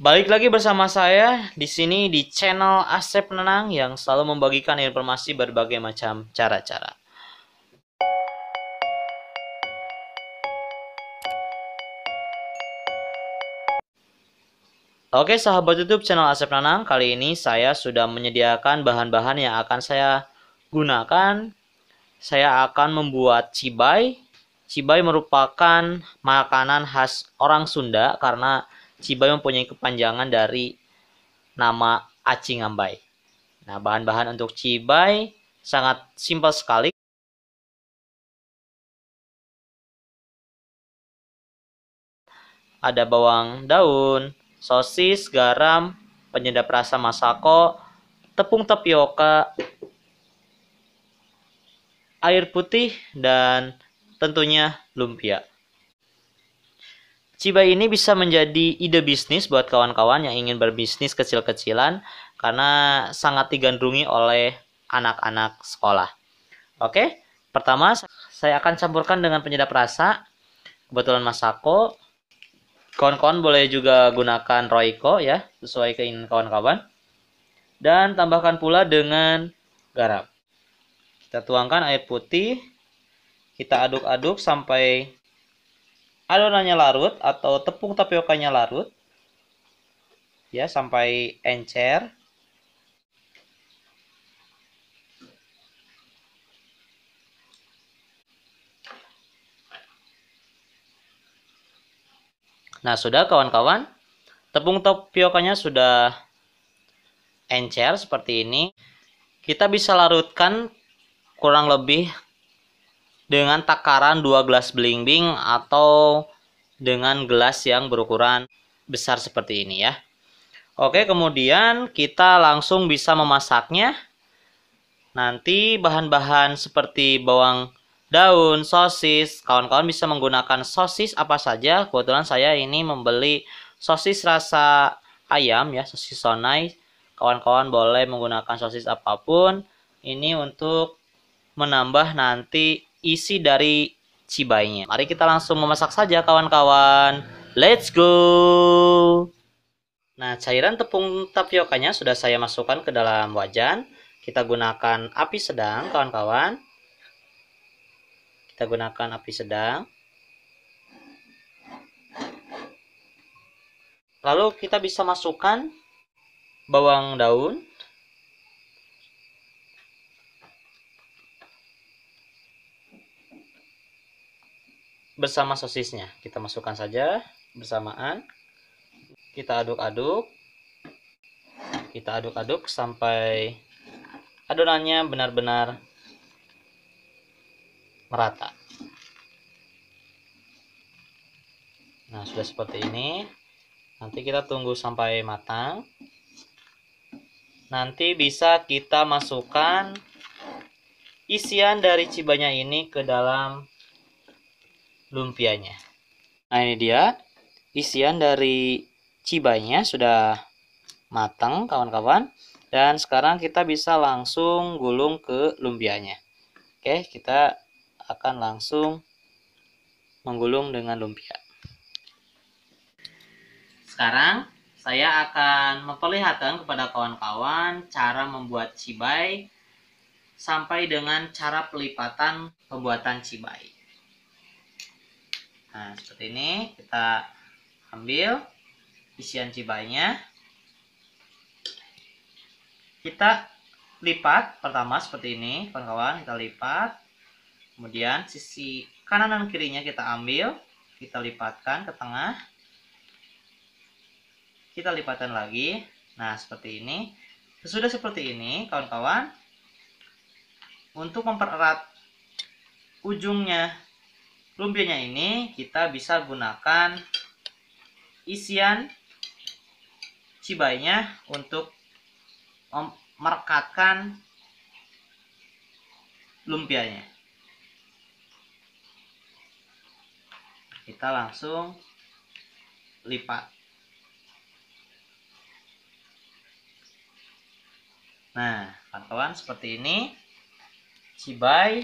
Balik lagi bersama saya di sini di channel Asep Nenang yang selalu membagikan informasi berbagai macam cara-cara. Oke sahabat YouTube channel Asep Nanang, kali ini saya sudah menyediakan bahan-bahan yang akan saya gunakan. Saya akan membuat cibai. Cibai merupakan makanan khas orang Sunda karena Cibai mempunyai kepanjangan dari nama Aci Ngambai. Nah, bahan-bahan untuk Cibai sangat simpel sekali. Ada bawang daun, sosis, garam, penyedap rasa masako, tepung tapioka, air putih, dan tentunya lumpia. Ciba ini bisa menjadi ide bisnis buat kawan-kawan yang ingin berbisnis kecil-kecilan karena sangat digandrungi oleh anak-anak sekolah. Oke, pertama saya akan campurkan dengan penyedap rasa. Kebetulan Masako. Kawan-kawan boleh juga gunakan Royco ya, sesuai keinginan kawan-kawan. Dan tambahkan pula dengan garam. Kita tuangkan air putih. Kita aduk-aduk sampai adonannya larut atau tepung tapiokanya larut ya sampai encer Nah, sudah kawan-kawan, tepung tapiokanya sudah encer seperti ini. Kita bisa larutkan kurang lebih dengan takaran dua gelas belimbing atau dengan gelas yang berukuran besar seperti ini ya. Oke, kemudian kita langsung bisa memasaknya. Nanti bahan-bahan seperti bawang daun, sosis, kawan-kawan bisa menggunakan sosis apa saja. Kebetulan saya ini membeli sosis rasa ayam ya, sosis sonai. Kawan-kawan boleh menggunakan sosis apapun. Ini untuk menambah nanti isi dari cibainya. Mari kita langsung memasak saja kawan-kawan. Let's go! Nah, cairan tepung tapiokanya sudah saya masukkan ke dalam wajan. Kita gunakan api sedang kawan-kawan. Kita gunakan api sedang. Lalu kita bisa masukkan bawang daun. bersama sosisnya. Kita masukkan saja bersamaan. Kita aduk-aduk. Kita aduk-aduk sampai adonannya benar-benar merata. Nah, sudah seperti ini. Nanti kita tunggu sampai matang. Nanti bisa kita masukkan isian dari cibanya ini ke dalam lumpianya. Nah, ini dia isian dari cibanya sudah matang, kawan-kawan. Dan sekarang kita bisa langsung gulung ke lumpianya. Oke, kita akan langsung menggulung dengan lumpia. Sekarang saya akan memperlihatkan kepada kawan-kawan cara membuat cibai sampai dengan cara pelipatan pembuatan cibai. Nah, seperti ini kita ambil isian cibanya Kita lipat pertama seperti ini, kawan-kawan, kita lipat. Kemudian sisi kanan dan kirinya kita ambil, kita lipatkan ke tengah. Kita lipatkan lagi. Nah, seperti ini. Sesudah seperti ini, kawan-kawan, untuk mempererat ujungnya Lumpianya ini kita bisa gunakan isian cibainya untuk merekatkan lumpianya. Kita langsung lipat. Nah, kawan-kawan seperti ini cibai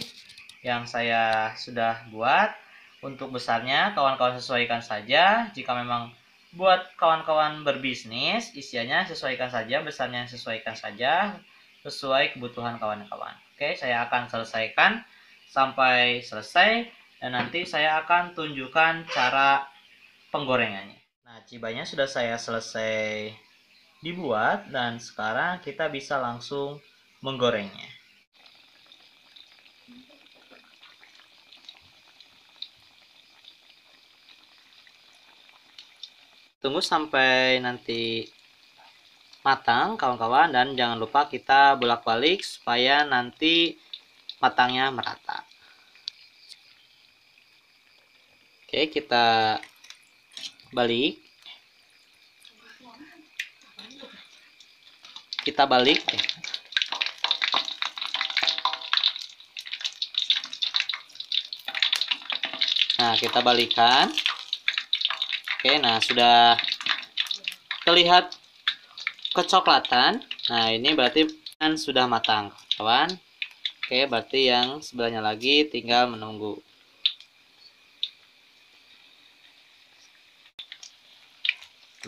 yang saya sudah buat untuk besarnya, kawan-kawan sesuaikan saja. Jika memang buat kawan-kawan berbisnis, isiannya sesuaikan saja, besarnya sesuaikan saja, sesuai kebutuhan kawan-kawan. Oke, saya akan selesaikan sampai selesai dan nanti saya akan tunjukkan cara penggorengannya. Nah, cibanya sudah saya selesai dibuat dan sekarang kita bisa langsung menggorengnya. tunggu sampai nanti matang kawan-kawan dan jangan lupa kita bolak-balik supaya nanti matangnya merata oke kita balik kita balik nah kita balikan Oke, nah sudah terlihat kecoklatan. Nah, ini berarti kan sudah matang, kawan. Oke, berarti yang sebelahnya lagi tinggal menunggu.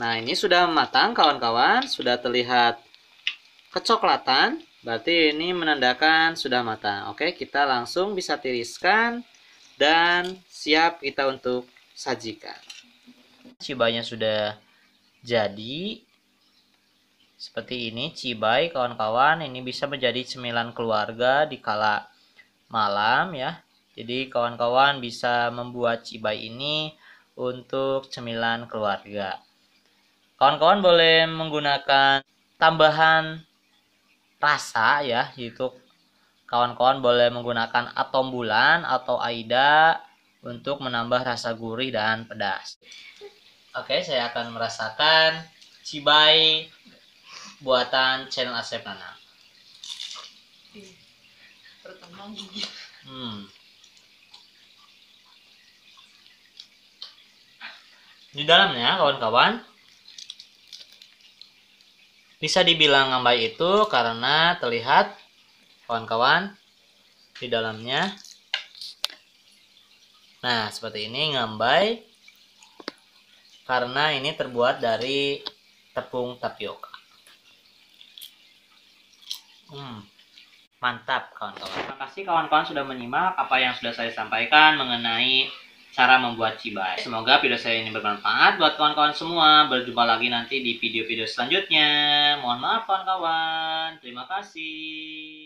Nah, ini sudah matang kawan-kawan, sudah terlihat kecoklatan. Berarti ini menandakan sudah matang. Oke, kita langsung bisa tiriskan dan siap kita untuk sajikan cibanya sudah jadi seperti ini cibai kawan-kawan ini bisa menjadi cemilan keluarga di kala malam ya jadi kawan-kawan bisa membuat cibai ini untuk cemilan keluarga kawan-kawan boleh menggunakan tambahan rasa ya yaitu kawan-kawan boleh menggunakan atom bulan atau aida untuk menambah rasa gurih dan pedas Oke, okay, saya akan merasakan cibai buatan channel Asep Nana. Pertama gigi. Hmm. Di dalamnya kawan-kawan bisa dibilang ngambai itu karena terlihat kawan-kawan di dalamnya. Nah, seperti ini ngambai karena ini terbuat dari tepung tapioka. Hmm, mantap kawan-kawan. Terima kasih kawan-kawan sudah menyimak apa yang sudah saya sampaikan mengenai cara membuat cibai. Semoga video saya ini bermanfaat buat kawan-kawan semua. Berjumpa lagi nanti di video-video selanjutnya. Mohon maaf kawan-kawan. Terima kasih.